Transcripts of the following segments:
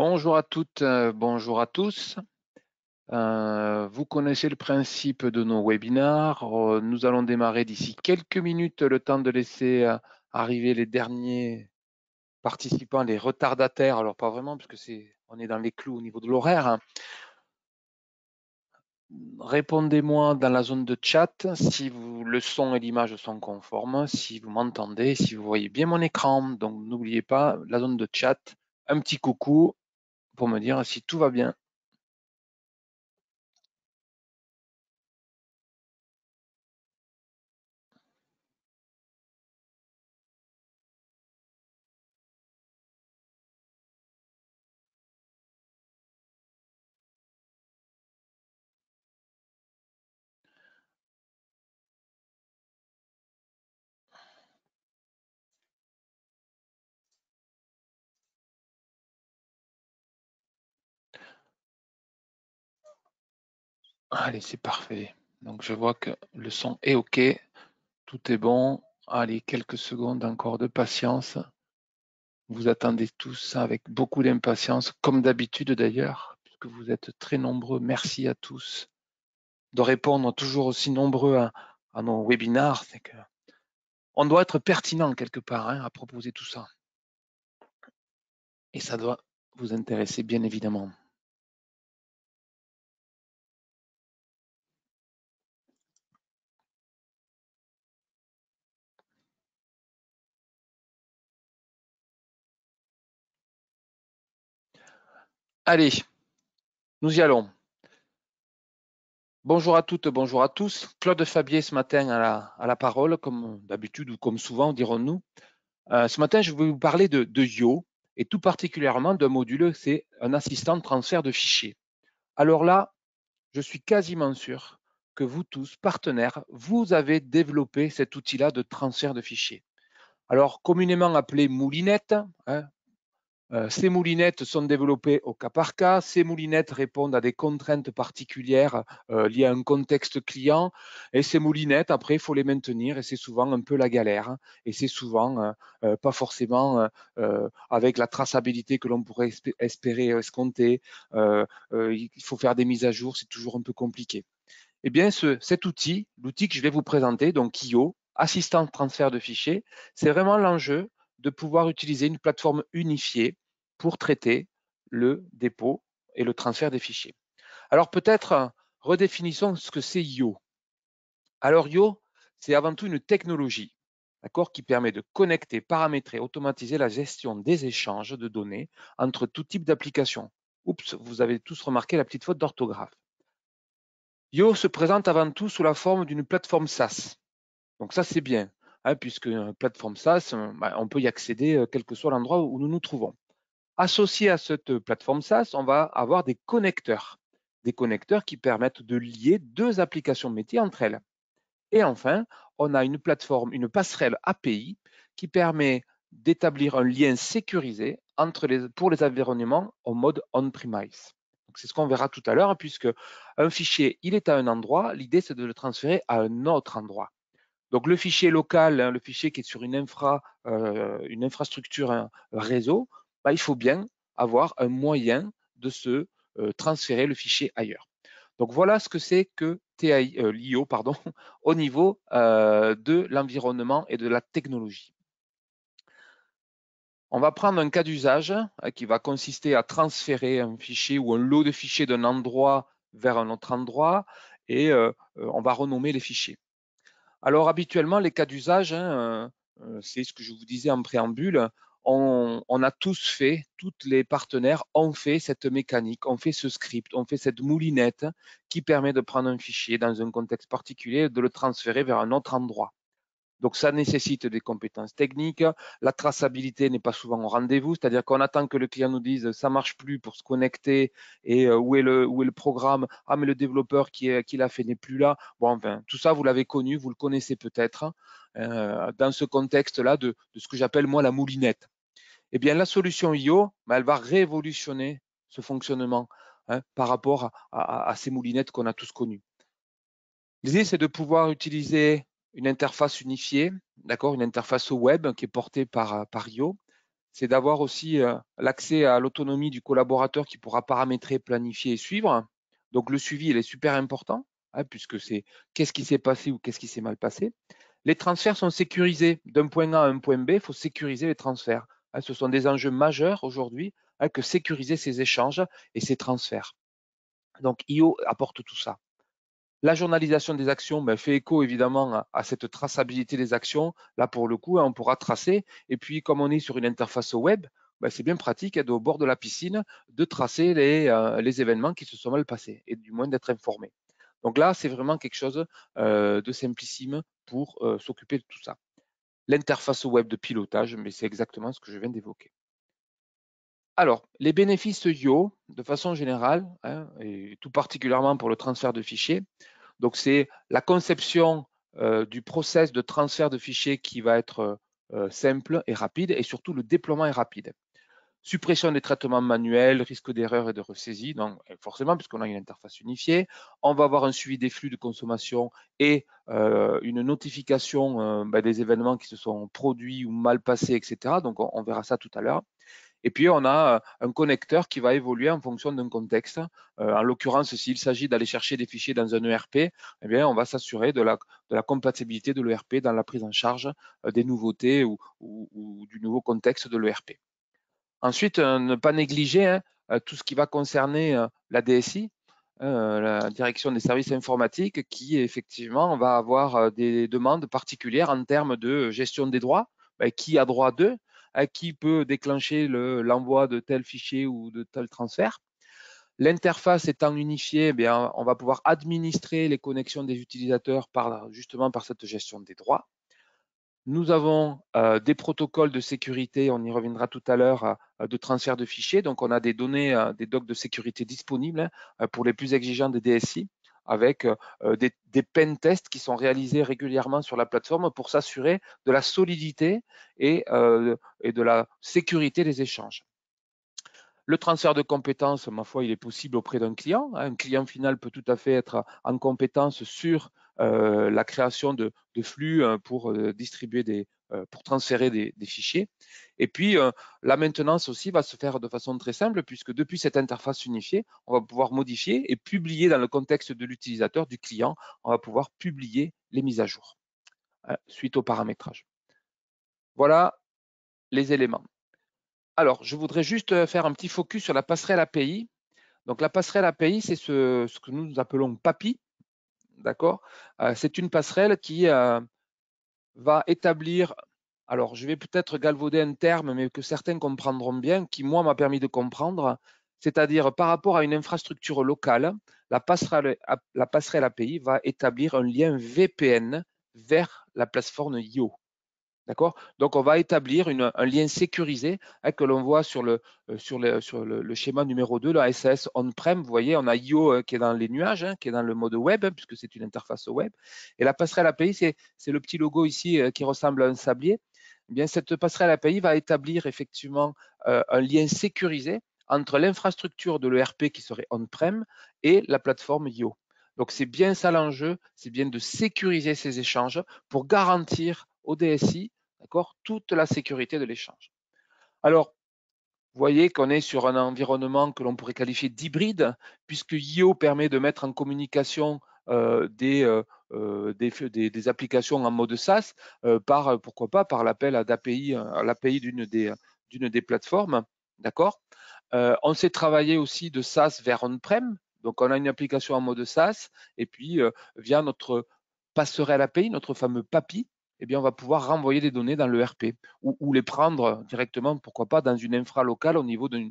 Bonjour à toutes, euh, bonjour à tous. Euh, vous connaissez le principe de nos webinars. Euh, nous allons démarrer d'ici quelques minutes, le temps de laisser arriver les derniers participants, les retardataires. Alors pas vraiment, que c'est, on est dans les clous au niveau de l'horaire. Hein. Répondez-moi dans la zone de chat si vous, le son et l'image sont conformes, si vous m'entendez, si vous voyez bien mon écran. Donc n'oubliez pas la zone de chat, un petit coucou pour me dire si tout va bien, Allez, c'est parfait. Donc je vois que le son est OK. Tout est bon. Allez, quelques secondes encore de patience. Vous attendez tous avec beaucoup d'impatience, comme d'habitude d'ailleurs, puisque vous êtes très nombreux. Merci à tous de répondre toujours aussi nombreux à, nos webinars. C'est que on doit être pertinent quelque part hein, à proposer tout ça. Et ça doit vous intéresser, bien évidemment. Allez, nous y allons. Bonjour à toutes, bonjour à tous. Claude Fabier ce matin à la, parole, comme d'habitude ou comme souvent, dirons-nous. Euh, ce matin, je vais vous parler de, de Yo et tout particulièrement d'un module, c'est un assistant de transfert de fichiers. Alors là, je suis quasiment sûr que vous tous, partenaires, vous avez développé cet outil-là de transfert de fichiers. Alors, communément appelé moulinette, hein, euh, ces moulinettes sont développées au cas par cas. Ces moulinettes répondent à des contraintes particulières euh, liées à un contexte client. Et ces moulinettes, après, il faut les maintenir et c'est souvent un peu la galère. et c'est souvent euh, pas forcément avec la traçabilité que l'on pourrait espérer escompter. il faut faire des mises à jour, c'est toujours un peu compliqué. Eh bien, cet outil, l'outil que je vais vous présenter, donc IO, assistant transfert de fichiers, c'est vraiment l'enjeu de pouvoir utiliser une plateforme unifiée pour traiter le dépôt et le transfert des fichiers. Alors peut-être hein, redéfinissons ce que c'est IO. Alors IO, c'est avant tout une technologie qui permet de connecter, paramétrer, automatiser la gestion des échanges de données entre tout type d'applications. Oups, vous avez tous remarqué la petite faute d'orthographe. IO se présente avant tout sous la forme d'une plateforme SaaS. Donc ça, c'est bien. Hein, puisque puisque euh, plateforme SaaS, euh, bah, on peut y accéder euh, quel que soit l'endroit où nous nous trouvons. Associé à cette plateforme SaaS, on va avoir des connecteurs, des connecteurs qui permettent de lier deux applications métiers entre elles. Et enfin, on a une plateforme, une passerelle API qui permet d'établir un lien sécurisé pour les environnements en mode on-premise. C'est ce qu'on verra tout à l'heure, hein, puisque un fichier, il est à un endroit, l'idée c'est de le transférer à un autre endroit. Donc le fichier local, hein, le fichier qui est sur une, infra, euh, une infrastructure hein, réseau, bah, il faut bien avoir un moyen de se euh, transférer le fichier ailleurs. Donc voilà ce que c'est que TI, euh, l'IO pardon, au niveau de l'environnement et de la technologie. On va prendre un cas d'usage hein, qui va consister à transférer un fichier ou un lot de fichiers d'un endroit vers un autre endroit et on va renommer les fichiers. Alors habituellement, les cas d'usage, hein, euh, euh, c'est ce que je vous disais en préambule, on, on, a tous fait, toutes les partenaires ont fait cette mécanique, ont fait ce script, ont fait cette moulinette qui permet de prendre un fichier dans un contexte particulier et de le transférer vers un autre endroit. Donc ça nécessite des compétences techniques. La traçabilité n'est pas souvent au rendez-vous, c'est-à-dire qu'on attend que le client nous dise ça marche plus pour se connecter et euh, où, est le, où est le programme Ah mais le développeur qui, qui l'a fait n'est plus là. Bon enfin, tout ça vous l'avez connu, vous le connaissez peut-être hein. euh, dans ce contexte-là de, ce que j'appelle moi la moulinette. Eh bien la solution IO, ben, elle va révolutionner ce fonctionnement hein, par rapport à ces moulinettes qu'on a tous connues. L'idée, c'est de pouvoir utiliser une interface unifiée, d'accord, une interface web qui est portée par, euh, par IO. C'est d'avoir aussi euh, l'accès à l'autonomie du collaborateur qui pourra paramétrer, planifier et suivre. Donc le suivi, il est super important, hein, puisque c'est qu'est-ce qui s'est passé ou qu'est-ce qui s'est mal passé. Les transferts sont sécurisés d'un point A à un point B, il faut sécuriser les transferts. Hein. ce sont des enjeux majeurs aujourd'hui hein, que sécuriser ces échanges et ces transferts. Donc IO apporte tout ça. La journalisation des actions ben, fait écho évidemment à, cette traçabilité des actions. Là, pour le coup, hein, on pourra tracer. Et puis, comme on est sur une interface web, ben, c'est bien pratique au bord de la piscine de tracer les, euh, les, événements qui se sont mal passés et du moins d'être informé. Donc là, c'est vraiment quelque chose euh, de simplissime pour euh, s'occuper de tout ça. L'interface web de pilotage, mais c'est exactement ce que je viens d'évoquer. Alors, les bénéfices IO, de façon générale, hein, et tout particulièrement pour le transfert de fichiers, donc c'est la conception euh, du process de transfert de fichiers qui va être euh, simple et rapide, et surtout le déploiement est rapide. Suppression des traitements manuels, risque d'erreur et de ressaisie, donc euh, forcément, puisqu'on a une interface unifiée. On va avoir un suivi des flux de consommation et une notification bah, des événements qui se sont produits ou mal passés, etc. Donc, on verra ça tout à l'heure. Et puis, on a euh, un connecteur qui va évoluer en fonction d'un contexte. Euh, en l'occurrence, s'il s'agit d'aller chercher des fichiers dans un ERP, eh bien, on va s'assurer de la, compatibilité de l'ERP dans la prise en charge euh, des nouveautés ou, du nouveau contexte de l'ERP. Ensuite, ne pas négliger hein, tout ce qui va concerner la DSI, la direction des services informatiques, qui effectivement va avoir des demandes particulières en termes de gestion des droits. Ben, qui a droit d'eux à qui peut déclencher l'envoi de tel fichier ou de tel transfert. L'interface étant unifiée, eh bien, on va pouvoir administrer les connexions des utilisateurs par, justement par cette gestion des droits. Nous avons euh, des protocoles de sécurité, on y reviendra tout à l'heure, euh, de transfert de fichiers. Donc, on a des données, euh, des docs de sécurité disponibles pour les plus exigeants des DSI avec euh, euh, des, pen tests qui sont réalisés régulièrement sur la plateforme pour s'assurer de la solidité euh, et, de la sécurité des échanges. Le transfert de compétences, ma foi, il est possible auprès d'un client. Hein. Un client final peut tout à fait être en compétence sur la création de, flux pour distribuer des, euh, pour transférer des, fichiers. Et puis, euh, la maintenance aussi va se faire de façon très simple, puisque depuis cette interface unifiée, on va pouvoir modifier et publier dans le contexte de l'utilisateur, du client, on va pouvoir publier les mises à jour euh, suite au paramétrage. Voilà les éléments. Alors, je voudrais juste faire un petit focus sur la passerelle API. Donc, la passerelle API, c'est ce, que nous appelons PAPI. D'accord C'est une passerelle qui, va établir, alors je vais peut-être galvauder un terme, mais que certains comprendront bien, qui moi m'a permis de comprendre, c'est-à-dire par rapport à une infrastructure locale, la passerelle, la passerelle API va établir un lien VPN vers la plateforme IO. D'accord Donc, on va établir un lien sécurisé hein, que l'on voit sur, le, euh, sur, sur le, schéma numéro 2, la SAS on-prem. Vous voyez, on a IO euh, qui est dans les nuages, hein, qui est dans le mode web, hein, puisque c'est une interface web. Et la passerelle API, c'est le petit logo ici euh, qui ressemble à un sablier. Eh bien, cette passerelle API va établir effectivement un lien sécurisé entre l'infrastructure de l'ERP qui serait on-prem et la plateforme IO. Donc, c'est bien ça l'enjeu, c'est bien de sécuriser ces échanges pour garantir au DSI D'accord Toute la sécurité de l'échange. Alors, vous voyez qu'on est sur un environnement que l'on pourrait qualifier d'hybride, puisque IO permet de mettre en communication euh, euh, euh, des, applications en mode SaaS par, pourquoi pas, par l'appel à l'API d'une des, des plateformes. D'accord On s'est travaillé aussi de SaaS vers on-prem. Donc, on a une application en mode SaaS et puis via notre passerelle API, notre fameux PAPI, eh bien, on va pouvoir renvoyer des données dans le RP ou, les prendre directement, pourquoi pas, dans une infra locale au niveau d'une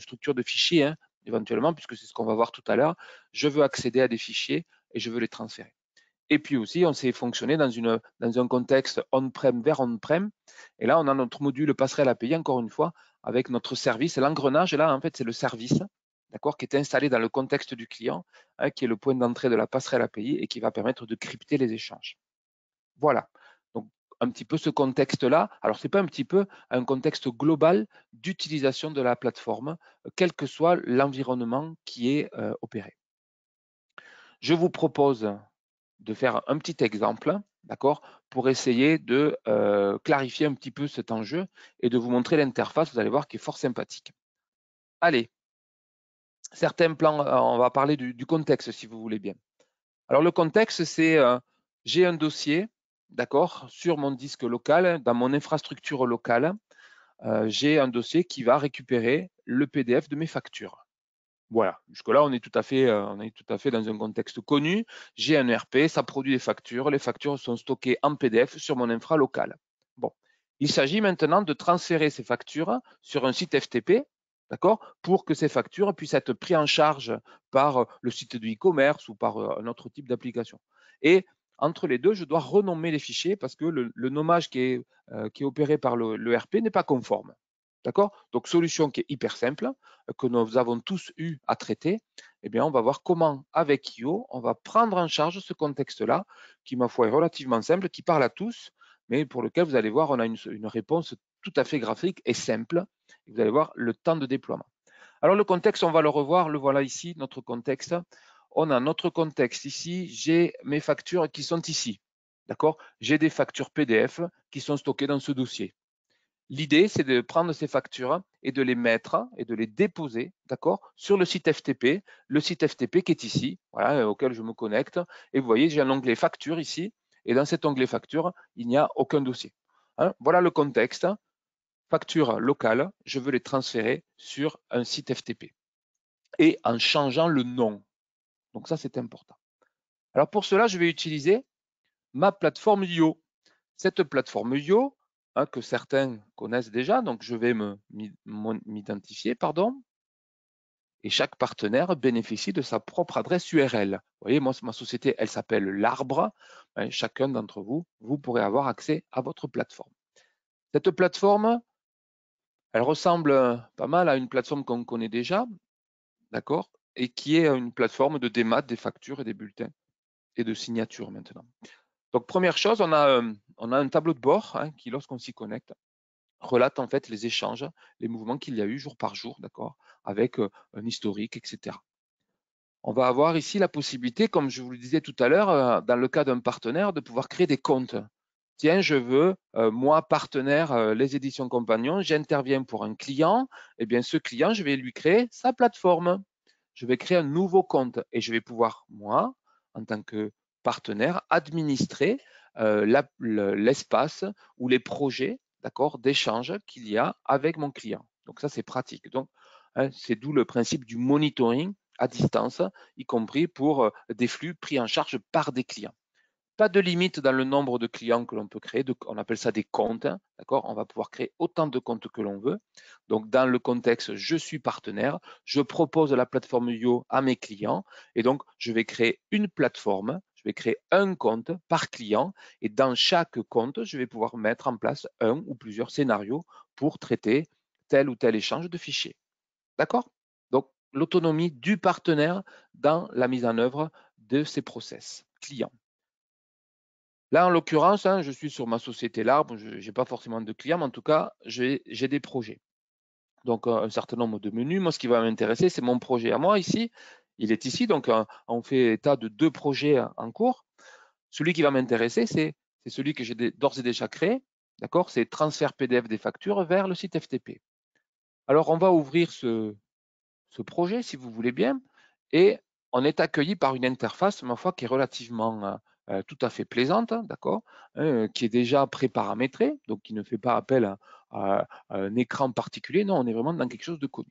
structure de fichiers, hein, éventuellement, puisque c'est ce qu'on va voir tout à l'heure. Je veux accéder à des fichiers et je veux les transférer. Et puis aussi, on s'est fonctionné dans, un contexte on-prem vers on-prem. Et là, on a notre module passerelle API, encore une fois, avec notre service. L'engrenage, là, en fait, c'est le service qui est installé dans le contexte du client, hein, qui est le point d'entrée de la passerelle API et qui va permettre de crypter les échanges. Voilà. Donc, un petit peu ce contexte-là. Alors, ce n'est pas un petit peu un contexte global d'utilisation de la plateforme, euh, quel que soit l'environnement qui est euh, opéré. Je vous propose de faire un petit exemple, d'accord, pour essayer de euh, clarifier un petit peu cet enjeu et de vous montrer l'interface, vous allez voir, qui est fort sympathique. Allez, certains plans, on va parler du, contexte si vous voulez bien. Alors le contexte, c'est j'ai un dossier d'accord, sur mon disque local, dans mon infrastructure locale, euh, j'ai un dossier qui va récupérer le PDF de mes factures. Voilà, jusque-là, on est tout à fait, euh, on est tout à fait dans un contexte connu. J'ai un ERP, ça produit des factures, les factures sont stockées en PDF sur mon infra local. Bon, il s'agit maintenant de transférer ces factures sur un site FTP, d'accord, pour que ces factures puissent être prises en charge par le site du e-commerce ou par euh, un autre type d'application. Et entre les deux, je dois renommer les fichiers parce que le, nommage euh, qui est, opéré par le, RP n'est pas conforme. D'accord Donc, solution qui est hyper simple, euh, que nous avons tous eu à traiter. Eh bien, on va voir comment, avec IO, on va prendre en charge ce contexte-là, qui, ma foi, est relativement simple, qui parle à tous, mais pour lequel, vous allez voir, on a une, réponse tout à fait graphique et simple. vous allez voir le temps de déploiement. Alors, le contexte, on va le revoir. Le voilà ici, notre contexte on a notre contexte ici, j'ai mes factures qui sont ici. D'accord J'ai des factures PDF qui sont stockées dans ce dossier. L'idée, c'est de prendre ces factures et de les mettre et de les déposer, d'accord, sur le site FTP, le site FTP qui est ici, voilà, euh, auquel je me connecte. Et vous voyez, j'ai un onglet facture ici, et dans cet onglet facture, il n'y a aucun dossier. Hein voilà le contexte. Factures locales, je veux les transférer sur un site FTP. Et en changeant le nom, donc ça, c'est important. Alors pour cela, je vais utiliser ma plateforme IO. Cette plateforme IO, hein, que certains connaissent déjà, donc je vais m'identifier, pardon, et chaque partenaire bénéficie de sa propre adresse URL. Vous voyez, moi, ma société, elle s'appelle l'Arbre. chacun d'entre vous, vous pourrez avoir accès à votre plateforme. Cette plateforme, elle ressemble pas mal à une plateforme qu'on connaît déjà, d'accord et qui est une plateforme de démat des factures et des bulletins et de signatures maintenant. Donc première chose, on a, on a un tableau de bord hein, qui, lorsqu'on s'y connecte, relate en fait les échanges, les mouvements qu'il y a eu jour par jour, d'accord, avec un historique, etc. On va avoir ici la possibilité, comme je vous le disais tout à l'heure, dans le cas d'un partenaire, de pouvoir créer des comptes. Tiens, je veux, moi, partenaire, les éditions Compagnon, j'interviens pour un client, et bien ce client, je vais lui créer sa plateforme je vais créer un nouveau compte et je vais pouvoir, moi, en tant que partenaire, administrer euh, l'espace ou les projets d'accord, d'échange qu'il y a avec mon client. Donc ça, c'est pratique. Donc, hein, c'est d'où le principe du monitoring à distance, y compris pour euh, des flux pris en charge par des clients. Pas de limite dans le nombre de clients que l'on peut créer. on appelle ça des comptes. Hein, d'accord On va pouvoir créer autant de comptes que l'on veut. Donc, dans le contexte, je suis partenaire, je propose la plateforme Yo à mes clients. Et donc, je vais créer une plateforme je vais créer un compte par client et dans chaque compte, je vais pouvoir mettre en place un ou plusieurs scénarios pour traiter tel ou tel échange de fichiers. D'accord Donc, l'autonomie du partenaire dans la mise en œuvre de ces process clients. Là, en l'occurrence, hein, je suis sur ma société L'Arbre, je n'ai pas forcément de clients, mais en tout cas, j'ai des projets. Donc, un certain nombre de menus. Moi, ce qui va m'intéresser, c'est mon projet à moi ici. Il est ici, donc euh, on fait état de deux projets en cours. Celui qui va m'intéresser, c'est celui que j'ai d'ores et déjà créé. D'accord C'est transfert PDF des factures vers le site FTP. Alors, on va ouvrir ce projet, si vous voulez bien, et on est accueilli par une interface, ma foi, qui est relativement euh, euh, tout à fait plaisante, d'accord, hein, qui est déjà pré donc qui ne fait pas appel à, un écran particulier. Non, on est vraiment dans quelque chose de connu.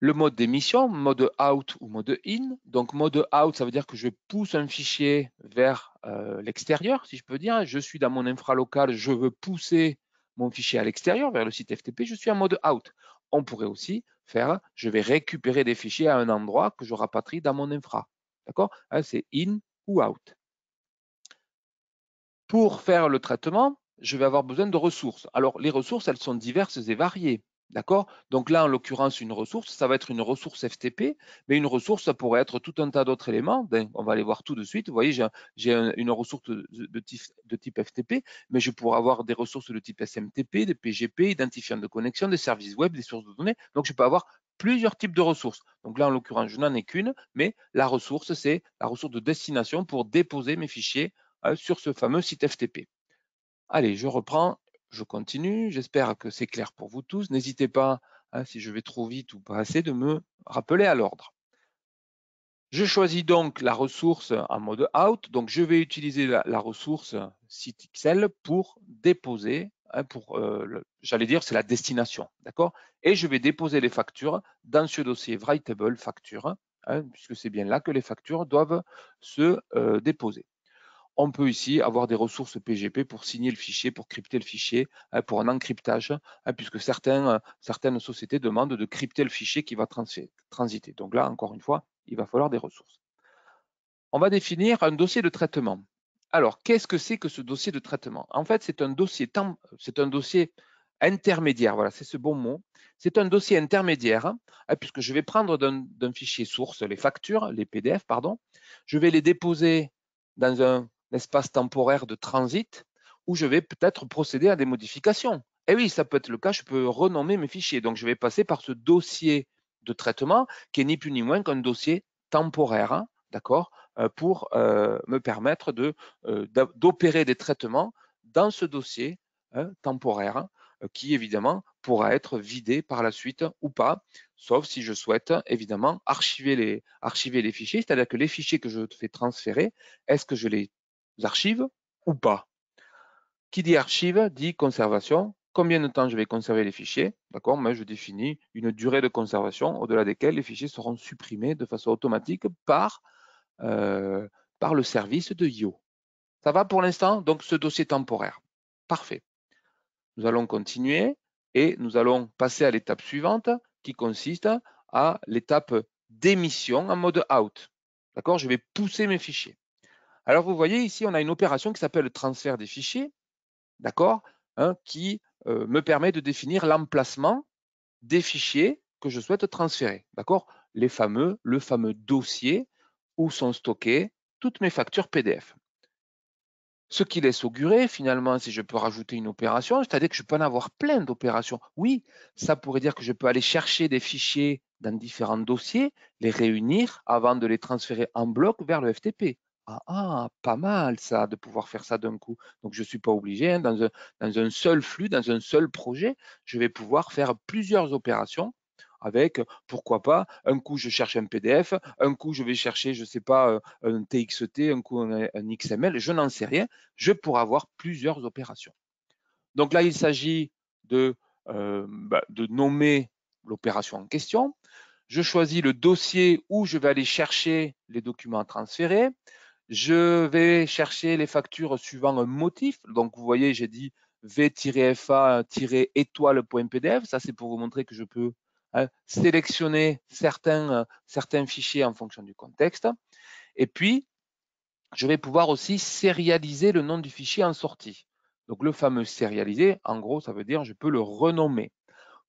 Le mode d'émission, mode out ou mode in. Donc mode out, ça veut dire que je pousse un fichier vers euh, l'extérieur, si je peux dire. Je suis dans mon infra local, je veux pousser mon fichier à l'extérieur vers le site FTP. Je suis en mode out. On pourrait aussi faire, je vais récupérer des fichiers à un endroit que je rapatrie dans mon infra. D'accord hein, C'est in ou out. Pour faire le traitement, je vais avoir besoin de ressources. Alors, les ressources, elles sont diverses et variées. D'accord Donc là, en l'occurrence, une ressource, ça va être une ressource FTP, mais une ressource, ça pourrait être tout un tas d'autres éléments. Ben, on va les voir tout de suite. Vous voyez, j'ai une ressource de type, de, type, FTP, mais je pourrais avoir des ressources de type SMTP, des PGP, identifiants de connexion, des services web, des sources de données. Donc, je peux avoir plusieurs types de ressources. Donc là, en l'occurrence, je n'en ai qu'une, mais la ressource, c'est la ressource de destination pour déposer mes fichiers euh, sur ce fameux site FTP. Allez, je reprends, je continue. J'espère que c'est clair pour vous tous. N'hésitez pas, hein, si je vais trop vite ou pas assez, de me rappeler à l'ordre. Je choisis donc la ressource en mode out. Donc, je vais utiliser la, ressource site Excel pour déposer Hein, pour, euh, j'allais dire, c'est la destination, d'accord Et je vais déposer les factures dans ce dossier Writable Facture, hein, puisque c'est bien là que les factures doivent se euh, déposer. On peut ici avoir des ressources PGP pour signer le fichier, pour crypter le fichier, hein, pour un encryptage, puisque euh, certaines sociétés demandent de crypter le fichier qui va transiter. Donc là, encore une fois, il va falloir des ressources. On va définir un dossier de traitement. Alors, qu'est-ce que c'est que ce dossier de traitement En fait, c'est un dossier, c'est un dossier intermédiaire, voilà, c'est ce bon mot. C'est un dossier intermédiaire, hein, ah, puisque je vais prendre d'un fichier source les factures, les PDF, pardon, je vais les déposer dans un espace temporaire de transit où je vais peut-être procéder à des modifications. Eh oui, ça peut être le cas, je peux renommer mes fichiers. Donc, je vais passer par ce dossier de traitement qui est ni plus ni moins qu'un dossier temporaire, hein, d'accord euh, pour euh, me permettre euh, d'opérer des traitements dans ce dossier hein, temporaire hein, qui évidemment pourra être vidé par la suite ou pas, sauf si je souhaite évidemment archiver les, fichiers, c'est-à-dire que les fichiers que je fais transférer, est-ce que je les archive ou pas Qui dit archive dit conservation. Combien de temps je vais conserver les fichiers D'accord, moi je définis une durée de conservation au-delà desquelles les fichiers seront supprimés de façon automatique par euh, par le service de IO. Ça va pour l'instant Donc, ce dossier temporaire. Parfait. Nous allons continuer et nous allons passer à l'étape suivante qui consiste à l'étape d'émission en mode out. D'accord Je vais pousser mes fichiers. Alors, vous voyez ici, on a une opération qui s'appelle transfert des fichiers, d'accord hein, Qui euh, me permet de définir l'emplacement des fichiers que je souhaite transférer, d'accord Les fameux, le fameux dossier où sont stockées toutes mes factures PDF. Ce qui laisse augurer, finalement, si je peux rajouter une opération, c'est-à-dire que je peux en avoir plein d'opérations. Oui, ça pourrait dire que je peux aller chercher des fichiers dans différents dossiers, les réunir avant de les transférer en bloc vers le FTP. Ah, ah pas mal ça, de pouvoir faire ça d'un coup. Donc, je ne suis pas obligé, hein, dans un seul flux, dans un seul projet, je vais pouvoir faire plusieurs opérations avec, pourquoi pas, un coup je cherche un PDF, un coup je vais chercher, je ne sais pas, euh, un TXT, un coup un, XML, je n'en sais rien, je pourrais avoir plusieurs opérations. Donc là, il s'agit de, euh, bah, de nommer l'opération en question. Je choisis le dossier où je vais aller chercher les documents transférés Je vais chercher les factures suivant un motif. Donc, vous voyez, j'ai dit v-fa-étoile.pdf. Ça, c'est pour vous montrer que je peux euh, sélectionner certains, euh, certains fichiers en fonction du contexte. Et puis, je vais pouvoir aussi sérialiser le nom du fichier en sortie. Donc, le fameux sérialiser, en gros, ça veut dire je peux le renommer.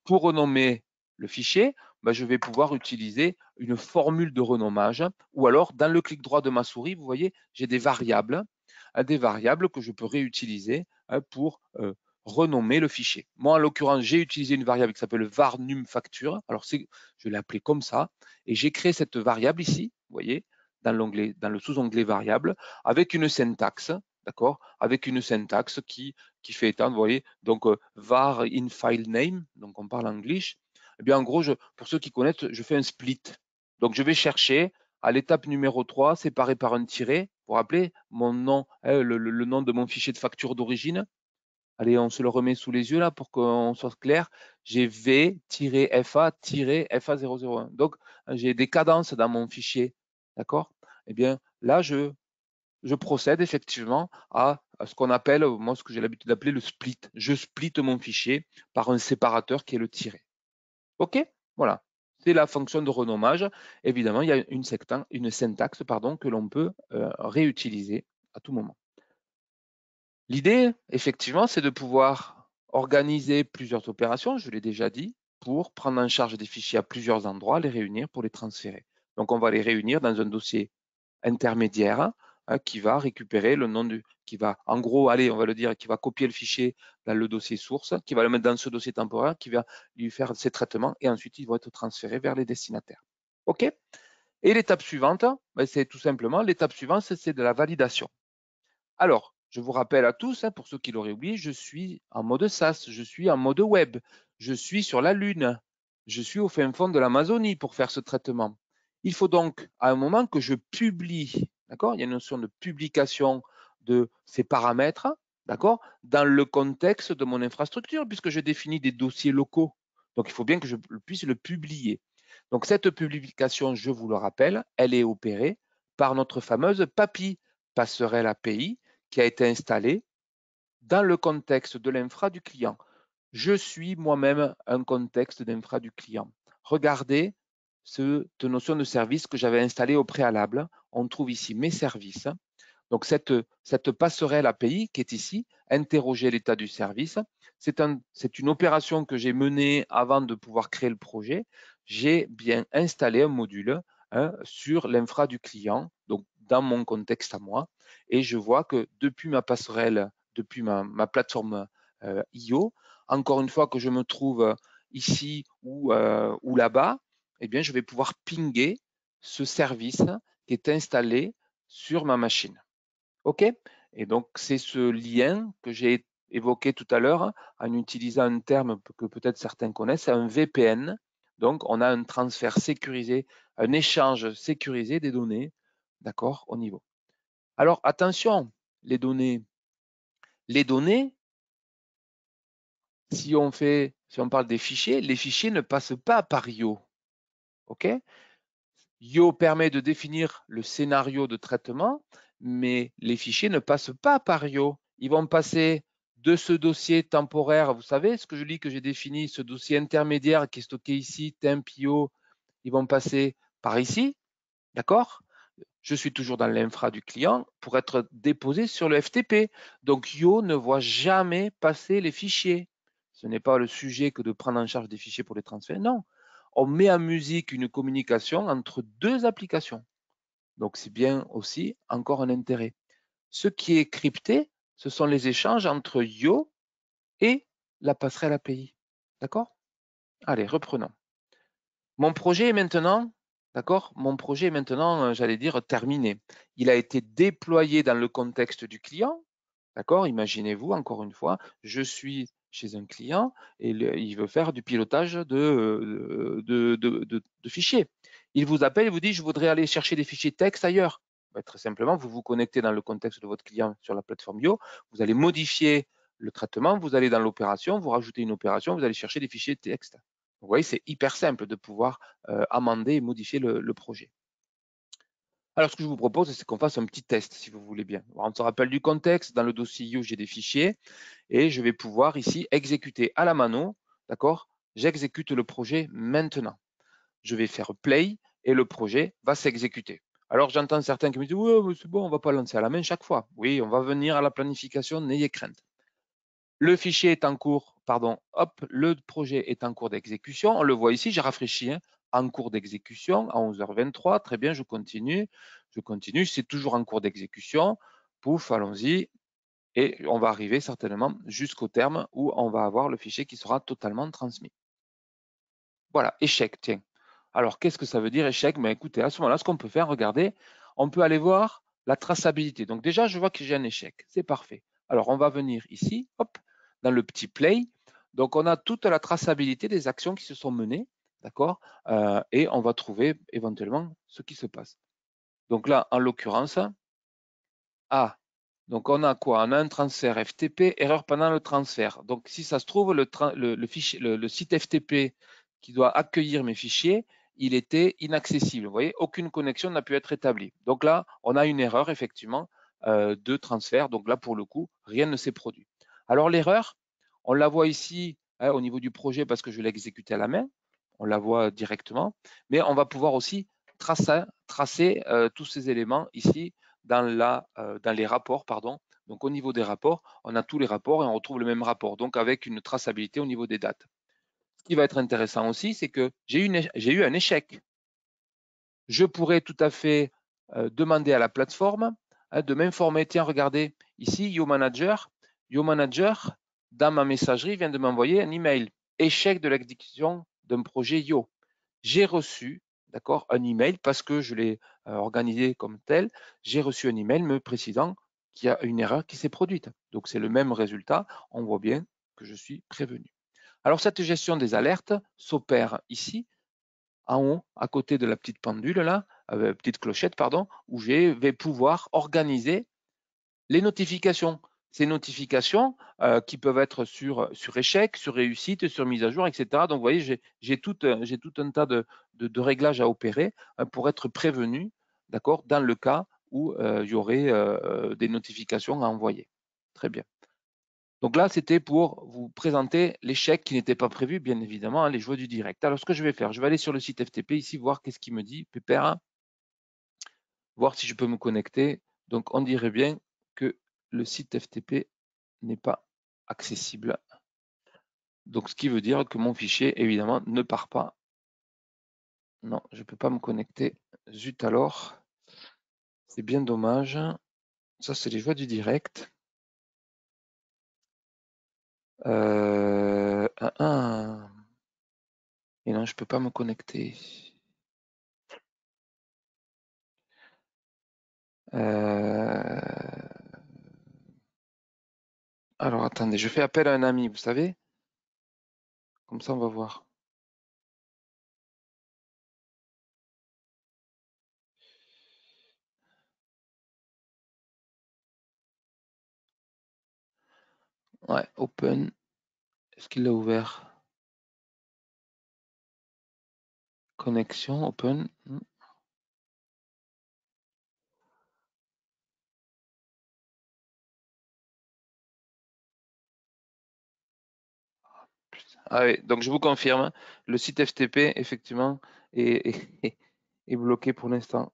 Pour renommer le fichier, bah, je vais pouvoir utiliser une formule de renommage ou alors dans le clic droit de ma souris, vous voyez, j'ai des variables, euh, des variables que je peux réutiliser pour renommer le fichier. Moi, en l'occurrence, j'ai utilisé une variable qui s'appelle facture, Alors, je l'ai appelée comme ça. Et j'ai créé cette variable ici, vous voyez, dans l'onglet, dans le sous-onglet variable, avec une syntaxe, d'accord, avec une syntaxe qui, qui fait étendre, vous voyez, donc euh, var in file name, donc on parle anglais. et eh bien, en gros, pour ceux qui connaissent, je fais un split. Donc, je vais chercher à l'étape numéro 3, séparé par un tiret, pour appeler mon nom, hein, le nom de mon fichier de facture d'origine, Allez, on se le remet sous les yeux là pour qu'on soit clair. J'ai V-FA-FA001. Donc, j'ai des cadences dans mon fichier. D'accord Eh bien, là, je, procède effectivement à, ce qu'on appelle, moi, ce que j'ai l'habitude d'appeler le split. Je split mon fichier par un séparateur qui est le tiré. OK Voilà. C'est la fonction de renommage. Évidemment, il y a une, syntaxe pardon, que l'on peut euh, réutiliser à tout moment. L'idée, effectivement, c'est de pouvoir organiser plusieurs opérations, je l'ai déjà dit, pour prendre en charge des fichiers à plusieurs endroits, les réunir pour les transférer. Donc, on va les réunir dans un dossier intermédiaire hein, qui va récupérer le nom du, qui va, en gros, aller, on va le dire, qui va copier le fichier dans le dossier source, qui va le mettre dans ce dossier temporaire, qui va lui faire ses traitements et ensuite ils vont être transférés vers les destinataires. OK Et l'étape suivante, ben, c'est tout simplement, l'étape suivante, c'est de la validation. Alors, je vous rappelle à tous, hein, pour ceux qui l'auraient oublié, je suis en mode SaaS, je suis en mode web, je suis sur la Lune, je suis au fin fond de l'Amazonie pour faire ce traitement. Il faut donc à un moment que je publie, d'accord Il y a une notion de publication de ces paramètres, d'accord Dans le contexte de mon infrastructure, puisque je définis des dossiers locaux. Donc, il faut bien que je puisse le publier. Donc, cette publication, je vous le rappelle, elle est opérée par notre fameuse PAPI, passerelle API, qui a été installé dans le contexte de l'infra du client. Je suis moi-même un contexte d'infra du client. Regardez cette notion de service que j'avais installée au préalable. On trouve ici mes services. Donc, cette, passerelle API qui est ici, interroger l'état du service, c'est une opération que j'ai menée avant de pouvoir créer le projet. J'ai bien installé un module hein, sur l'infra du client, donc dans mon contexte à moi. Et je vois que depuis ma passerelle, depuis ma, plateforme euh, IO, encore une fois que je me trouve euh, ici euh, ou, là-bas, eh bien, je vais pouvoir pinger ce service qui est installé sur ma machine. OK Et donc, c'est ce lien que j'ai évoqué tout à l'heure hein, en utilisant un terme que peut-être certains connaissent, c'est un VPN. Donc, on a un transfert sécurisé, un échange sécurisé des données D'accord Au niveau. Alors attention, les données. Les données, si on fait, si on parle des fichiers, les fichiers ne passent pas par IO. OK IO permet de définir le scénario de traitement, mais les fichiers ne passent pas par IO. Ils vont passer de ce dossier temporaire, vous savez, ce que je lis que j'ai défini, ce dossier intermédiaire qui est stocké ici, tempio, ils vont passer par ici, d'accord je suis toujours dans l'infra du client pour être déposé sur le FTP. Donc Yo ne voit jamais passer les fichiers. Ce n'est pas le sujet que de prendre en charge des fichiers pour les transferts. Non, on met en musique une communication entre deux applications. Donc c'est bien aussi encore un intérêt. Ce qui est crypté, ce sont les échanges entre Yo et la passerelle API. D'accord Allez, reprenons. Mon projet est maintenant D'accord Mon projet est maintenant, euh, j'allais dire, terminé. Il a été déployé dans le contexte du client. D'accord Imaginez-vous, encore une fois, je suis chez un client et il veut faire du pilotage euh, de, fichiers. Il vous appelle il vous dit, je voudrais aller chercher des fichiers texte ailleurs. Bah, très simplement, vous vous connectez dans le contexte de votre client sur la plateforme bio, vous allez modifier le traitement, vous allez dans l'opération, vous rajoutez une opération, vous allez chercher des fichiers texte. Vous voyez, c'est hyper simple de pouvoir euh, amender et modifier le, projet. Alors, ce que je vous propose, c'est qu'on fasse un petit test, si vous voulez bien. On se rappelle du contexte. Dans le dossier You, j'ai des fichiers et je vais pouvoir ici exécuter à la mano. D'accord J'exécute le projet maintenant. Je vais faire play et le projet va s'exécuter. Alors, j'entends certains qui me disent Oui, c'est bon, on ne va pas lancer à la main chaque fois. Oui, on va venir à la planification, n'ayez crainte. Le fichier est en cours pardon, hop, le projet est en cours d'exécution. On le voit ici, j'ai rafraîchi, hein. en cours d'exécution à 11h23. Très bien, je continue, je continue. C'est toujours en cours d'exécution. Pouf, allons-y. Et on va arriver certainement jusqu'au terme où on va avoir le fichier qui sera totalement transmis. Voilà, échec, tiens. Alors, qu'est-ce que ça veut dire échec Mais ben, Écoutez, à ce moment-là, ce qu'on peut faire, regardez, on peut aller voir la traçabilité. Donc déjà, je vois que j'ai un échec. C'est parfait. Alors, on va venir ici, hop, dans le petit play. Donc, on a toute la traçabilité des actions qui se sont menées, d'accord euh, Et on va trouver éventuellement ce qui se passe. Donc là, en l'occurrence, ah, donc on a quoi On a un transfert FTP, erreur pendant le transfert. Donc si ça se trouve, le, le, fichier, le site FTP qui doit accueillir mes fichiers, il était inaccessible. Vous voyez, aucune connexion n'a pu être établie. Donc là, on a une erreur effectivement euh, de transfert. Donc là, pour le coup, rien ne s'est produit. Alors l'erreur, on la voit ici hein, au niveau du projet parce que je l'ai exécuté à la main. On la voit directement. Mais on va pouvoir aussi tracer, euh, tous ces éléments ici dans, euh, les rapports. Donc au niveau des rapports, on a tous les rapports et on retrouve le même rapport. Donc avec une traçabilité au niveau des dates. Ce qui va être intéressant aussi, c'est que j'ai eu un échec. Je pourrais tout à fait euh, demander à la plateforme hein, de m'informer. Tiens, regardez, ici, Yo Manager. Yo Manager, dans ma messagerie, vient de m'envoyer un email. Échec de l'exécution d'un projet Yo. J'ai reçu, d'accord, un email parce que je l'ai euh, organisé comme tel. J'ai reçu un email me précisant qu'il y a une erreur qui s'est produite. Donc, c'est le même résultat. On voit bien que je suis prévenu. Alors, cette gestion des alertes s'opère ici, en haut, à côté de la petite pendule, là, euh, petite clochette, pardon, où je vais pouvoir organiser les notifications ces notifications euh, qui peuvent être sur, sur échec, sur réussite, sur mise à jour, etc. Donc, vous voyez, euh, j'ai tout, un tas de, réglages à opérer euh, pour être prévenu, d'accord, dans le cas où il y aurait des notifications à envoyer. Très bien. Donc là, c'était pour vous présenter l'échec qui n'était pas prévu, bien évidemment, hein, les joueurs du direct. Alors, ce que je vais faire, je vais aller sur le site FTP ici, voir qu'est-ce qu'il me dit, Pépère, voir si je peux me connecter. Donc, on dirait bien le site FTP n'est pas accessible. Donc, ce qui veut dire que mon fichier, évidemment, ne part pas. Non, je ne peux pas me connecter. Zut alors. C'est bien dommage. Ça, c'est les joies du direct. Euh, ah, ah. Et non, je ne peux pas me connecter. Euh, alors attendez, je fais appel à un ami, vous savez Comme ça, on va voir. Ouais, open. Est-ce qu'il l'a ouvert Connexion, open. Hmm. Ah oui, donc je vous confirme, le site FTP, effectivement, est, bloqué pour l'instant.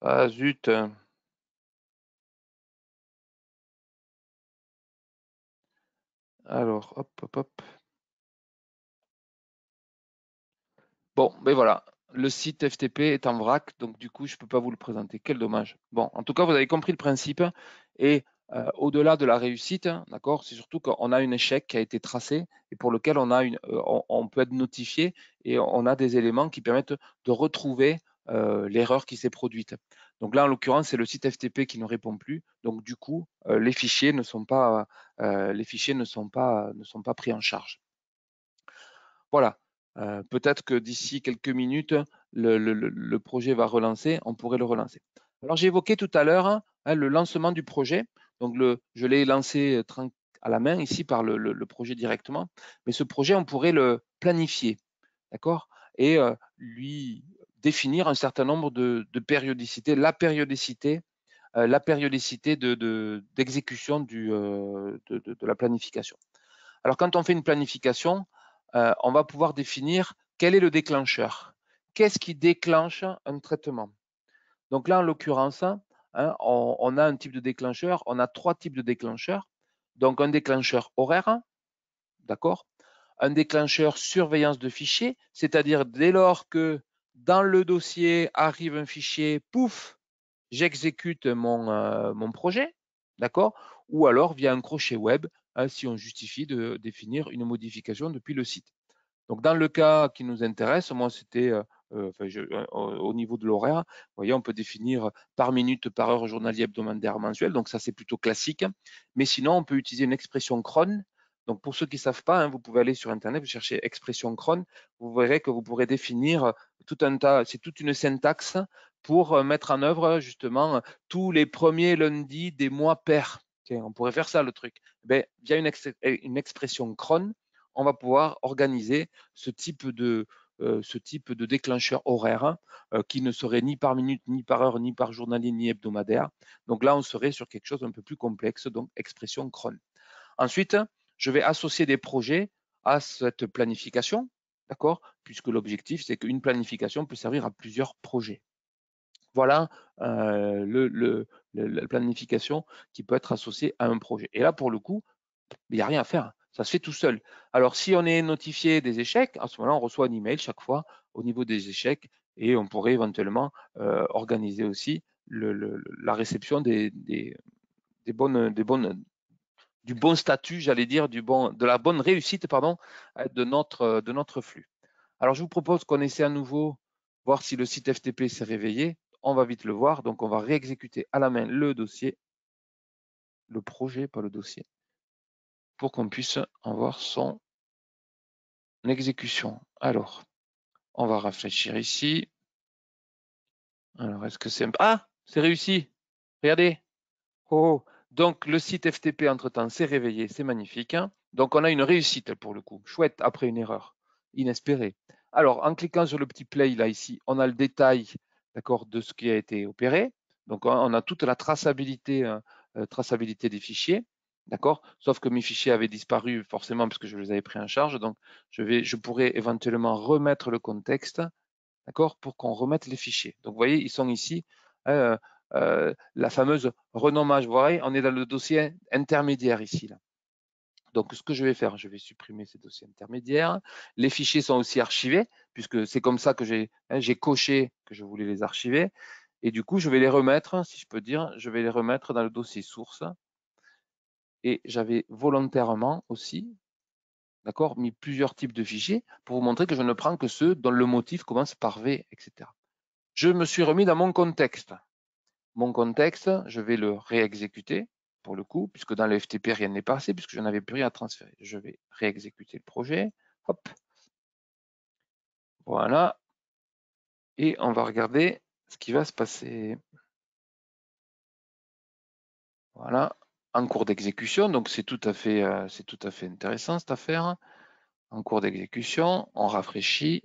Ah zut Alors, hop, hop, hop. Bon, ben voilà le site FTP est en vrac, donc du coup, je ne peux pas vous le présenter. Quel dommage. Bon, en tout cas, vous avez compris le principe. Et euh, au-delà de la réussite, hein, d'accord, c'est surtout qu'on a un échec qui a été tracé et pour lequel on, a une, euh, on, peut être notifié et on a des éléments qui permettent de retrouver euh, l'erreur qui s'est produite. Donc là, en l'occurrence, c'est le site FTP qui ne répond plus. Donc du coup, les fichiers ne sont pas, les fichiers ne sont pas, ne sont pas pris en charge. Voilà. Euh, peut-être que d'ici quelques minutes, le, projet va relancer, on pourrait le relancer. Alors j'ai évoqué tout à l'heure hein, hein, le lancement du projet. Donc je l'ai lancé euh, à la main ici par le, projet directement. Mais ce projet, on pourrait le planifier, d'accord Et euh, lui définir un certain nombre de, périodicités, la périodicité, la périodicité d'exécution de, de, la planification. Alors quand on fait une planification, euh, on va pouvoir définir quel est le déclencheur. Qu'est-ce qui déclenche un traitement Donc là, en l'occurrence, hein, on, a un type de déclencheur, on a trois types de déclencheurs. Donc un déclencheur horaire, d'accord Un déclencheur surveillance de fichiers, c'est-à-dire dès lors que dans le dossier arrive un fichier, pouf, j'exécute mon euh, projet, d'accord Ou alors via un crochet web, Hein, si on justifie de définir une modification depuis le site. Donc, dans le cas qui nous intéresse, moi, c'était euh, euh, euh, au niveau de l'horaire, voyez, on peut définir par minute, par heure journalier, hebdomadaire, mensuel. Donc, ça, c'est plutôt classique. Mais sinon, on peut utiliser une expression cron. Donc, pour ceux qui ne savent pas, hein, vous pouvez aller sur Internet, vous cherchez expression cron. Vous verrez que vous pourrez définir tout un tas, c'est toute une syntaxe pour mettre en œuvre justement tous les premiers lundis des mois pairs. on pourrait faire ça le truc. Eh ben, via une, eh, expression cron, on va pouvoir organiser ce type de, euh, ce type de déclencheur horaire hein, euh, qui ne serait ni par minute, ni par heure, ni par journalier, ni hebdomadaire. Donc là, on serait sur quelque chose d'un peu plus complexe, donc expression cron. Ensuite, je vais associer des projets à cette planification, d'accord Puisque l'objectif, c'est qu'une planification peut servir à plusieurs projets. Voilà le, la planification qui peut être associée à un projet. Et là, pour le coup, il n'y a rien à faire. Ça se fait tout seul. Alors, si on est notifié des échecs, à ce moment-là, on reçoit un email chaque fois au niveau des échecs et on pourrait éventuellement organiser aussi la réception des, bonnes, des, bonnes, du bon statut, j'allais dire, du bon, de la bonne réussite, pardon, de notre, de notre flux. Alors, je vous propose qu'on essaie à nouveau voir si le site FTP s'est réveillé on va vite le voir. Donc, on va réexécuter à la main le dossier, le projet, pas le dossier, pour qu'on puisse en voir son exécution. Alors, on va rafraîchir ici. Alors, est-ce que c'est... Ah, c'est réussi. Regardez. Oh, oh donc le site FTP, entre-temps, s'est réveillé. C'est magnifique. Hein. donc, on a une réussite pour le coup. Chouette, après une erreur inespérée. Alors, en cliquant sur le petit play là ici, on a le détail d'accord, de ce qui a été opéré. Donc, on a toute la hein, euh, traçabilité, des fichiers, d'accord. Sauf que mes fichiers avaient disparu forcément parce que je les avais pris en charge. Donc, je pourrais éventuellement remettre le contexte, d'accord, pour qu'on remette les fichiers. Donc, vous voyez, ils sont ici. Hein, euh, euh, la fameuse renommage. Vous voyez, on est dans le dossier intermédiaire ici. Là. Donc, ce que je vais faire, je vais supprimer ces dossiers intermédiaires. Les fichiers sont aussi archivés, puisque c'est comme ça que hein, j'ai coché que je voulais les archiver. Et du coup, je vais les remettre, si je peux dire, je vais les remettre dans le dossier source. Et j'avais volontairement aussi, d'accord, mis plusieurs types de fichiers pour vous montrer que je ne prends que ceux dont le motif commence par V, etc. Je me suis remis dans mon contexte. Mon contexte, je vais le réexécuter pour le coup, puisque dans le FTP, rien n'est passé, puisque je n'avais plus rien à transférer. Je vais réexécuter le projet. Hop. Voilà. Et on va regarder ce qui va se passer. Voilà. En cours d'exécution, donc c'est tout, à fait, euh, tout à fait intéressant cette affaire. En cours d'exécution, on rafraîchit,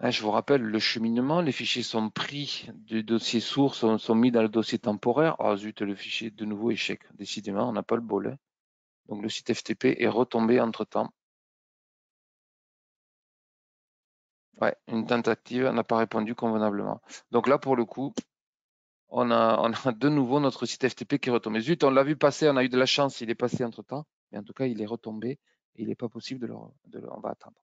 Je vous rappelle le cheminement, les fichiers sont pris du dossier source, sont, mis dans le dossier temporaire. Ah oh, zut, le fichier de nouveau échec. Décidément, on n'a pas le bol. Donc le site FTP est retombé entre-temps. Ouais, une tentative n'a pas répondu convenablement. Donc là, pour le coup, on a, on a de nouveau notre site FTP qui est retombé. Zut, on l'a vu passer, on a eu de la chance, il est passé entre-temps. Mais en tout cas, il est retombé et il n'est pas possible de de le... On va attendre.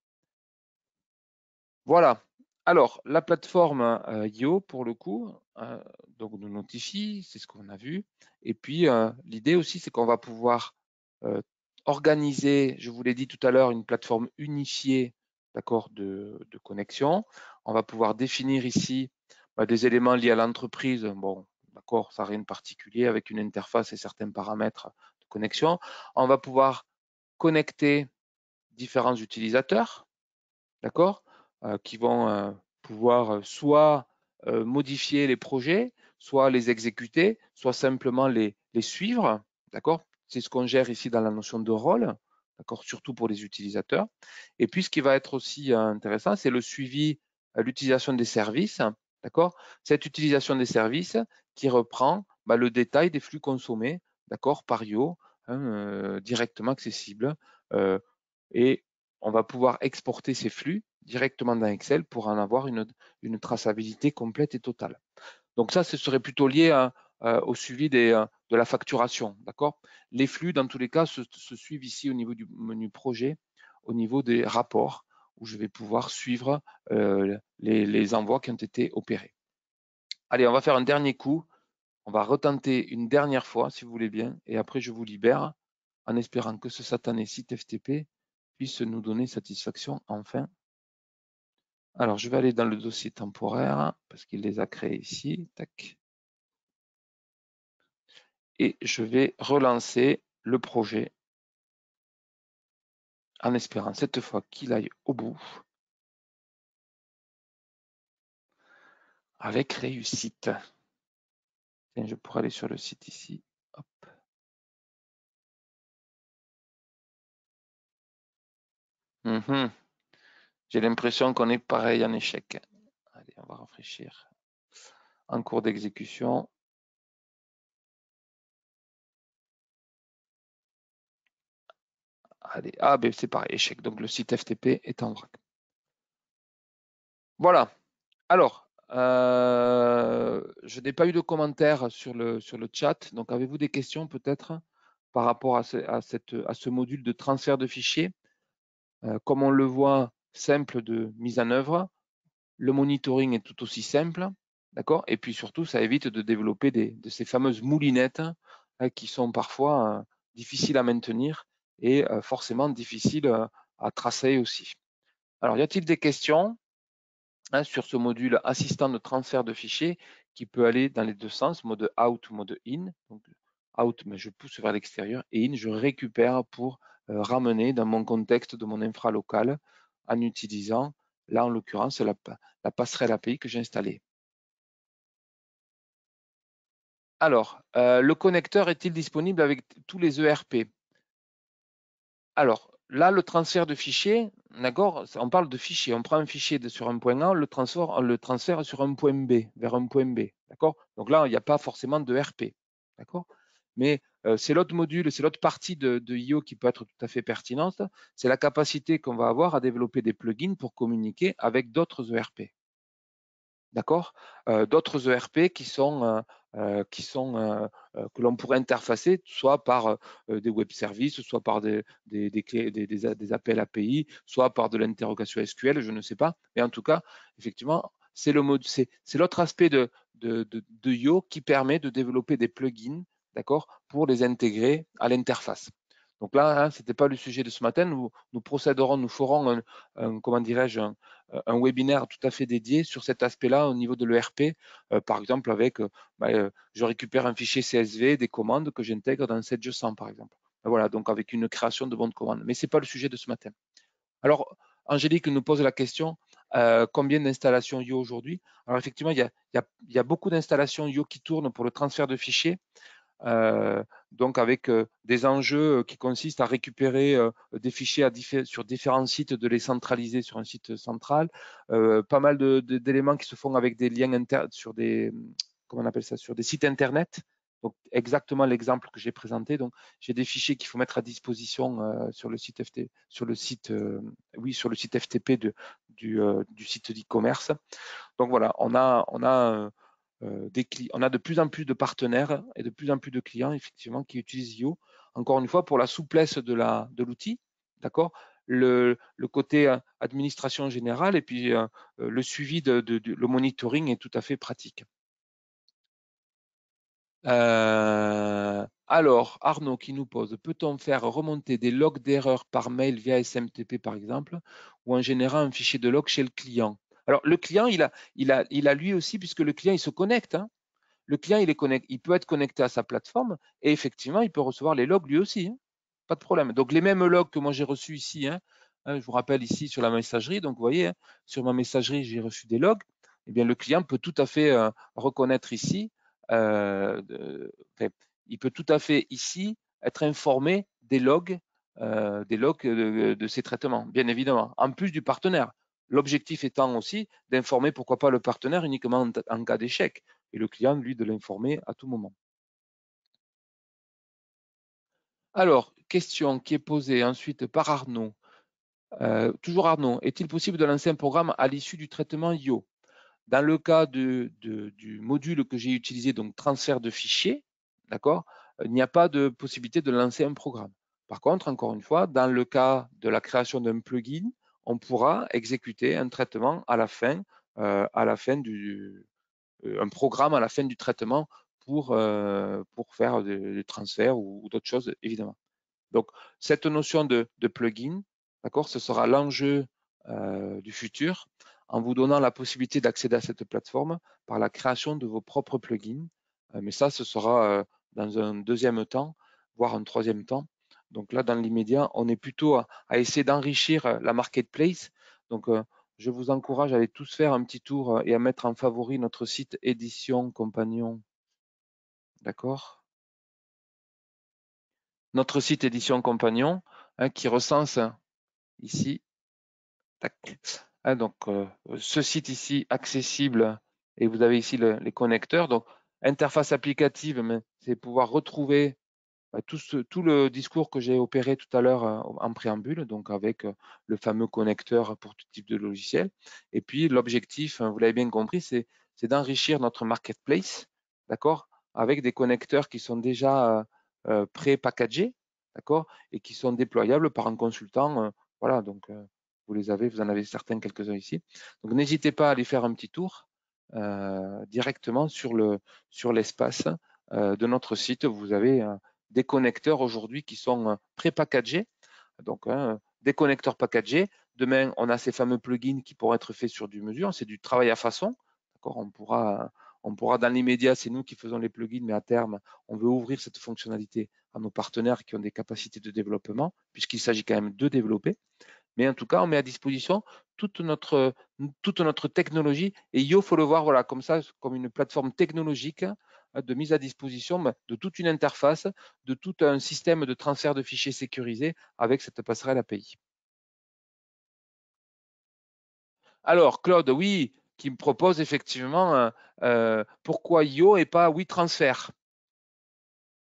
Voilà. Alors, la plateforme euh, IO, pour le coup, hein, donc nous notifie, c'est ce qu'on a vu. Et puis, euh, l'idée aussi, c'est qu'on va pouvoir euh, organiser, je vous l'ai dit tout à l'heure, une plateforme unifiée d'accord, de, connexion. On va pouvoir définir ici bah, des éléments liés à l'entreprise. Bon, d'accord, ça rien de particulier, avec une interface et certains paramètres de connexion. On va pouvoir connecter différents utilisateurs, d'accord euh, qui vont euh, pouvoir euh, soit modifier les projets, soit les exécuter, soit simplement les, suivre. D'accord C'est ce qu'on gère ici dans la notion de rôle, d'accord Surtout pour les utilisateurs. Et puis, ce qui va être aussi intéressant, c'est le suivi à l'utilisation des services, d'accord Cette utilisation des services qui reprend bah, le détail des flux consommés, d'accord, par IO, hein, directement accessible. et on va pouvoir exporter ces flux directement dans Excel pour en avoir une, une traçabilité complète et totale. Donc ça, ce serait plutôt lié au suivi des, euh, de la facturation. D'accord Les flux, dans tous les cas, se, suivent ici au niveau du menu projet, au niveau des rapports, où je vais pouvoir suivre euh, les, les envois qui ont été opérés. Allez, on va faire un dernier coup. On va retenter une dernière fois, si vous voulez bien, et après je vous libère en espérant que ce satané site FTP puisse nous donner satisfaction enfin. Alors, je vais aller dans le dossier temporaire parce qu'il les a créés ici. Et je vais relancer le projet en espérant cette fois qu'il aille au bout avec réussite. je pourrais aller sur le site ici. Hop. Mhm. J'ai l'impression qu'on est pareil en échec. Allez, on va rafraîchir. En cours d'exécution. Allez, ah, ben c'est pareil, échec. Donc le site FTP est en vrac. Voilà. Alors, euh, je n'ai pas eu de commentaires sur le, sur le chat. Donc, avez-vous des questions peut-être par rapport à ce, cette, à ce module de transfert de fichiers euh, Comme on le voit, simple de mise en œuvre. Le monitoring est tout aussi simple, d'accord Et puis surtout, ça évite de développer des, de ces fameuses moulinettes hein, qui sont parfois euh, difficiles à maintenir et euh, forcément difficiles euh, à tracer aussi. Alors, y a-t-il des questions hein, sur ce module assistant de transfert de fichiers qui peut aller dans les deux sens, mode out ou mode in Donc, Out, mais je pousse vers l'extérieur, et in, je récupère pour ramener dans mon contexte de mon infra local en utilisant, là en l'occurrence, la, la, passerelle API que j'ai installée. Alors, euh, le connecteur est-il disponible avec tous les ERP Alors, là, le transfert de fichiers, d'accord, on parle de fichiers. On prend un fichier de, sur un point A, on le, transfère, le transfère sur un point B, vers un point B, d'accord Donc là, il n'y a pas forcément de e d'accord Mais euh, c'est l'autre module, c'est l'autre partie de, de, IO qui peut être tout à fait pertinente. C'est la capacité qu'on va avoir à développer des plugins pour communiquer avec d'autres ERP. D'accord euh, D'autres ERP qui sont, euh, qui sont que l'on pourrait interfacer soit par des web services, soit par des, des, des, appels API, soit par de l'interrogation SQL, je ne sais pas. Mais en tout cas, effectivement, c'est l'autre aspect de, de, de, de, IO qui permet de développer des plugins d'accord, pour les intégrer à l'interface. Donc là, hein, ce n'était pas le sujet de ce matin. Nous, procéderons, nous ferons un, comment dirais-je, un, webinaire tout à fait dédié sur cet aspect-là au niveau de l'ERP. Euh, par exemple, avec, euh, bah, euh, je récupère un fichier CSV, des commandes que j'intègre dans 7 100 par exemple. Ben voilà, donc avec une création de de commandes. Mais ce n'est pas le sujet de ce matin. Alors, Angélique nous pose la question combien d'installations IO aujourd'hui Alors effectivement, il y a, il y a beaucoup d'installations IO qui tournent pour le transfert de fichiers. Euh, donc avec euh, des enjeux euh, qui consistent à récupérer des fichiers à sur différents sites, de les centraliser sur un site central, pas mal d'éléments qui se font avec des liens sur des comment on appelle ça, sur des sites internet. Donc exactement l'exemple que j'ai présenté. Donc j'ai des fichiers qu'il faut mettre à disposition sur le site FT, sur le site, oui, sur le site FTP de, du, du site d'e-commerce. Donc voilà, on a, on a euh, on a de plus en plus de partenaires et de plus en plus de clients, effectivement, qui utilisent I.O. Encore une fois, pour la souplesse de l'outil, d'accord le, côté euh, administration générale et puis euh, le suivi de, le monitoring est tout à fait pratique. alors, Arnaud qui nous pose, peut-on faire remonter des logs d'erreurs par mail via SMTP par exemple ou en générant un fichier de log chez le client alors, le client, il a, il a, il a lui aussi, puisque le client, il se connecte. Hein. Le client, il, est il peut être connecté à sa plateforme et effectivement, il peut recevoir les logs lui aussi. Hein. Pas de problème. Donc, les mêmes logs que moi, j'ai reçus ici. Hein, je vous rappelle ici sur la messagerie. Donc, vous voyez, sur ma messagerie, j'ai reçu des logs. Eh bien, le client peut tout à fait euh, reconnaître ici. Euh, il peut tout à fait ici être informé des logs, euh, des logs de, ses traitements, bien évidemment, en plus du partenaire. L'objectif étant aussi d'informer, pourquoi pas, le partenaire uniquement en, cas d'échec et le client, lui, de l'informer à tout moment. Alors, question qui est posée ensuite par Arnaud. Euh, toujours Arnaud, est-il possible de lancer un programme à l'issue du traitement IO Dans le cas du module que j'ai utilisé, donc transfert de fichiers, d'accord, euh, il n'y a pas de possibilité de lancer un programme. Par contre, encore une fois, dans le cas de la création d'un plugin, on pourra exécuter un traitement à la fin, euh, à la fin du, euh, un programme à la fin du traitement pour, euh, pour faire des transferts ou, d'autres choses, évidemment. Donc, cette notion de, plugin, d'accord, ce sera l'enjeu du futur en vous donnant la possibilité d'accéder à cette plateforme par la création de vos propres plugins. mais ça, ce sera dans un deuxième temps, voire un troisième temps, donc là, dans l'immédiat, on est plutôt à, essayer d'enrichir euh, la marketplace. Donc, euh, je vous encourage à aller tous faire un petit tour euh, et à mettre en favori notre site édition compagnon. D'accord Notre site édition compagnon hein, qui recense hein, ici. Hein, donc, ce site ici accessible et vous avez ici les connecteurs. Donc, interface applicative, c'est pouvoir retrouver bah, tout, tout, le discours que j'ai opéré tout à l'heure euh, en préambule, donc avec euh, le fameux connecteur pour tout type de logiciel. Et puis l'objectif, hein, vous l'avez bien compris, c'est d'enrichir notre marketplace, d'accord, avec des connecteurs qui sont déjà euh, pré-packagés, d'accord, et qui sont déployables par un consultant. voilà, donc vous les avez, vous en avez certains quelques-uns ici. Donc n'hésitez pas à aller faire un petit tour directement sur le sur l'espace de notre site. Vous avez des connecteurs aujourd'hui qui sont euh, pré-packagés, donc hein, des connecteurs packagés. Demain, on a ces fameux plugins qui pourront être faits sur du mesure. C'est du travail à façon. D'accord on pourra, on pourra, dans l'immédiat, c'est nous qui faisons les plugins, mais à terme, on veut ouvrir cette fonctionnalité à nos partenaires qui ont des capacités de développement, puisqu'il s'agit quand même de développer. Mais en tout cas, on met à disposition toute notre, toute notre technologie. Et IO, faut le voir voilà, comme ça, comme une plateforme technologique Hein, de mise à disposition de toute une interface, de tout un système de transfert de fichiers sécurisés avec cette passerelle API. Alors, Claude, oui, qui me propose effectivement hein, euh, pourquoi IO et pas WeTransfer.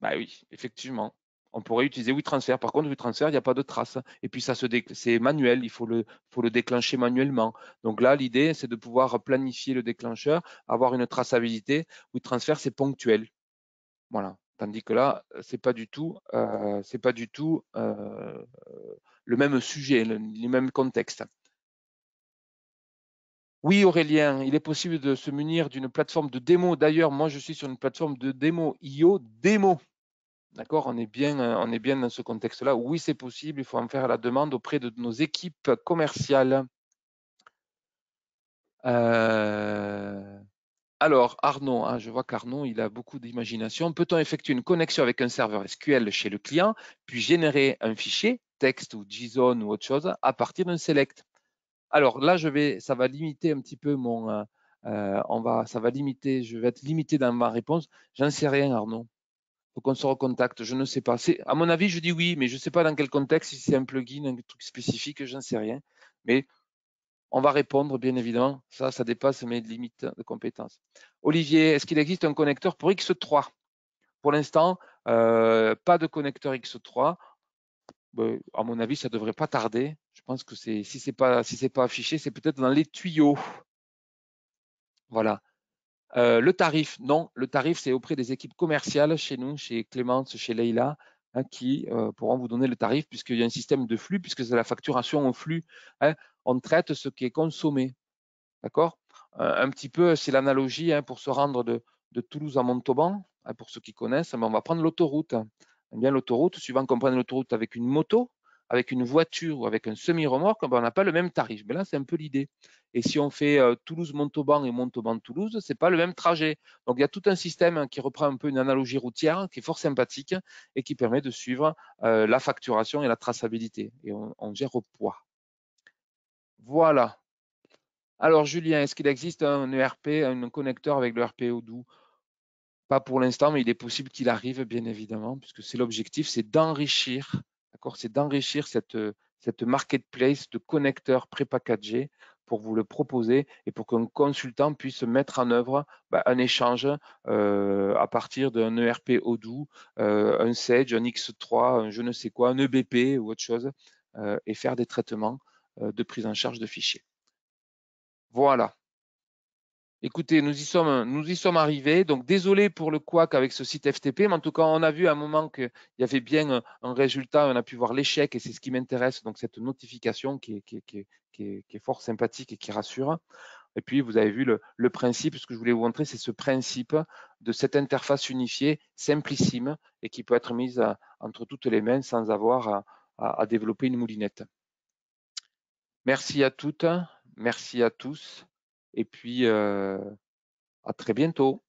Bah oui, effectivement on pourrait utiliser WeTransfer. Par contre, WeTransfer, il n'y a pas de trace. Et puis, ça c'est manuel, il faut le, déclencher manuellement. Donc là, l'idée, c'est de pouvoir planifier le déclencheur, avoir une traçabilité. WeTransfer, c'est ponctuel. Voilà. Tandis que là, c'est pas du tout, euh, c'est pas du tout euh, le même sujet, le, le même contexte. Oui, Aurélien, il est possible de se munir d'une plateforme de démo. D'ailleurs, moi, je suis sur une plateforme de démo, IO Démo. D'accord on, est bien, on est bien dans ce contexte-là. Oui, c'est possible, il faut en faire la demande auprès de nos équipes commerciales. Euh, alors, Arnaud, hein, je vois qu'Arnaud, il a beaucoup d'imagination. Peut-on effectuer une connexion avec un serveur SQL chez le client, puis générer un fichier, texte ou JSON ou autre chose, à partir d'un select Alors là, je vais, ça va limiter un petit peu mon, euh, euh, on va, ça va limiter, je vais être limité dans ma réponse. J'en sais rien, Arnaud qu'on se recontacte. Je ne sais pas. À mon avis, je dis oui, mais je ne sais pas dans quel contexte, si c'est un plugin, un truc spécifique, j'en sais rien. Mais on va répondre, bien évidemment. Ça, ça dépasse mes limites de compétences. Olivier, est-ce qu'il existe un connecteur pour X3 Pour l'instant, euh, pas de connecteur X3. Ben, à mon avis, ça ne devrait pas tarder. Je pense que c'est si ce n'est pas, si pas affiché, c'est peut-être dans les tuyaux. Voilà. Euh, le tarif, non, le tarif, c'est auprès des équipes commerciales chez nous, chez Clémence, chez Leïla, hein, qui euh, pourront vous donner le tarif puisqu'il y a un système de flux, puisque c'est la facturation au flux. Hein. on traite ce qui est consommé. D'accord euh, Un petit peu, c'est l'analogie hein, pour se rendre de, Toulouse à Montauban, pour ceux qui connaissent, mais on va prendre l'autoroute. bien, l'autoroute, suivant qu'on prenne l'autoroute avec une moto, avec une voiture ou avec un semi-remorque, eh ben, on n'a pas le même tarif. Mais ben là, c'est un peu l'idée. Et si on fait euh, Toulouse-Montauban et Montauban-Toulouse, ce n'est pas le même trajet. Donc, il y a tout un système hein, qui reprend un peu une analogie routière qui est fort sympathique et qui permet de suivre euh, la facturation et la traçabilité. Et on, gère au poids. Voilà. Alors, Julien, est-ce qu'il existe un ERP, un connecteur avec le RP Odoo e Pas pour l'instant, mais il est possible qu'il arrive, bien évidemment, puisque c'est l'objectif, c'est d'enrichir c'est d'enrichir euh, cette, marketplace de connecteurs pré-packagés pour vous le proposer et pour qu'un consultant puisse mettre en œuvre bah, un échange euh, à partir d'un ERP Odoo, euh, un Sage, un X3, un je ne sais quoi, un EBP ou autre chose, euh, et faire des traitements de prise en charge de fichiers. Voilà. Écoutez, nous y sommes, nous y sommes arrivés. Donc, désolé pour le couac avec ce site FTP, mais en tout cas, on a vu à un moment qu'il y avait bien un, résultat. On a pu voir l'échec et c'est ce qui m'intéresse. Donc, cette notification qui est, qui, est, qui, qui est, fort sympathique et qui rassure. Et puis, vous avez vu le, le principe. Ce que je voulais vous montrer, c'est ce principe de cette interface unifiée, simplissime et qui peut être mise euh, entre toutes les mains sans avoir à, à développer une moulinette. Merci à toutes. Merci à tous. Et puis, à très bientôt.